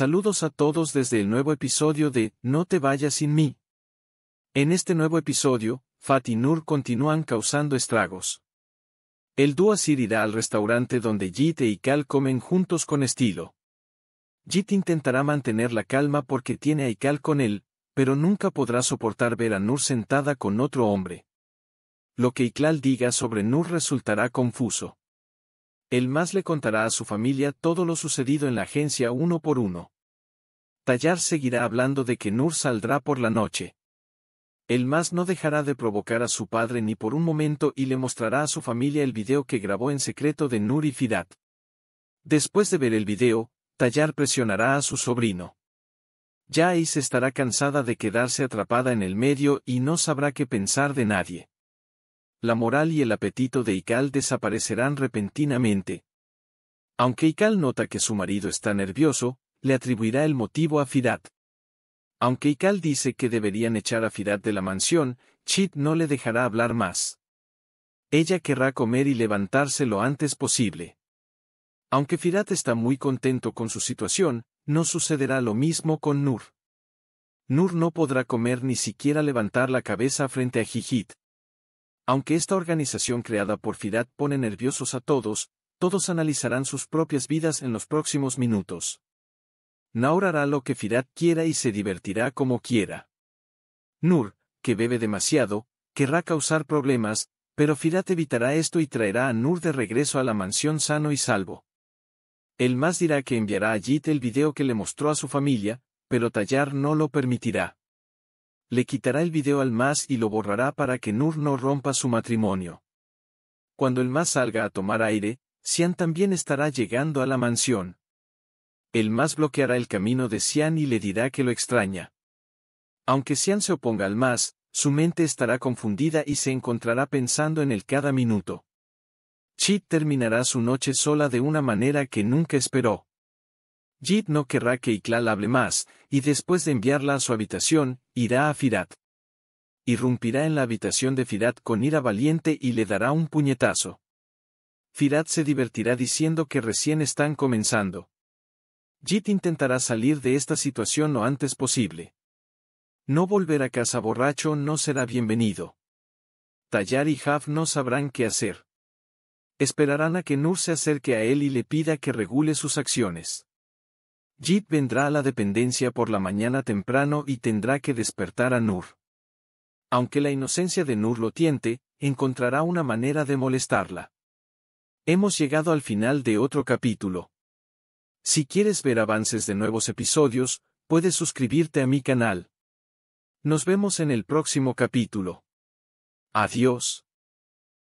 Saludos a todos desde el nuevo episodio de No te vayas sin mí. En este nuevo episodio, Fat y Nur continúan causando estragos. El dúo Asir irá al restaurante donde Jit y Cal comen juntos con estilo. Jit intentará mantener la calma porque tiene a Ikal con él, pero nunca podrá soportar ver a Nur sentada con otro hombre. Lo que Ikal diga sobre Nur resultará confuso. El más le contará a su familia todo lo sucedido en la agencia uno por uno. Tallar seguirá hablando de que Nur saldrá por la noche. El más no dejará de provocar a su padre ni por un momento y le mostrará a su familia el video que grabó en secreto de Nur y Fidat. Después de ver el video, Tallar presionará a su sobrino. Yais estará cansada de quedarse atrapada en el medio y no sabrá qué pensar de nadie la moral y el apetito de Ikal desaparecerán repentinamente. Aunque Ikal nota que su marido está nervioso, le atribuirá el motivo a Firat. Aunque Ikal dice que deberían echar a Firat de la mansión, Chit no le dejará hablar más. Ella querrá comer y levantarse lo antes posible. Aunque Firat está muy contento con su situación, no sucederá lo mismo con Nur. Nur no podrá comer ni siquiera levantar la cabeza frente a Jijit. Aunque esta organización creada por Firat pone nerviosos a todos, todos analizarán sus propias vidas en los próximos minutos. Naur hará lo que Firat quiera y se divertirá como quiera. Nur, que bebe demasiado, querrá causar problemas, pero Firat evitará esto y traerá a Nur de regreso a la mansión sano y salvo. El más dirá que enviará a Jit el video que le mostró a su familia, pero Tallar no lo permitirá le quitará el video al más y lo borrará para que Nur no rompa su matrimonio. Cuando el más salga a tomar aire, Sian también estará llegando a la mansión. El más bloqueará el camino de Sian y le dirá que lo extraña. Aunque Sian se oponga al más, su mente estará confundida y se encontrará pensando en él cada minuto. Chit terminará su noche sola de una manera que nunca esperó. Jid no querrá que Iklal hable más, y después de enviarla a su habitación, irá a Firat. Irrumpirá en la habitación de Firat con ira valiente y le dará un puñetazo. Firat se divertirá diciendo que recién están comenzando. Jit intentará salir de esta situación lo antes posible. No volver a casa borracho no será bienvenido. Tayar y Haf no sabrán qué hacer. Esperarán a que Nur se acerque a él y le pida que regule sus acciones. Jit vendrá a la dependencia por la mañana temprano y tendrá que despertar a Nur. Aunque la inocencia de Nur lo tiente, encontrará una manera de molestarla. Hemos llegado al final de otro capítulo. Si quieres ver avances de nuevos episodios, puedes suscribirte a mi canal. Nos vemos en el próximo capítulo. Adiós.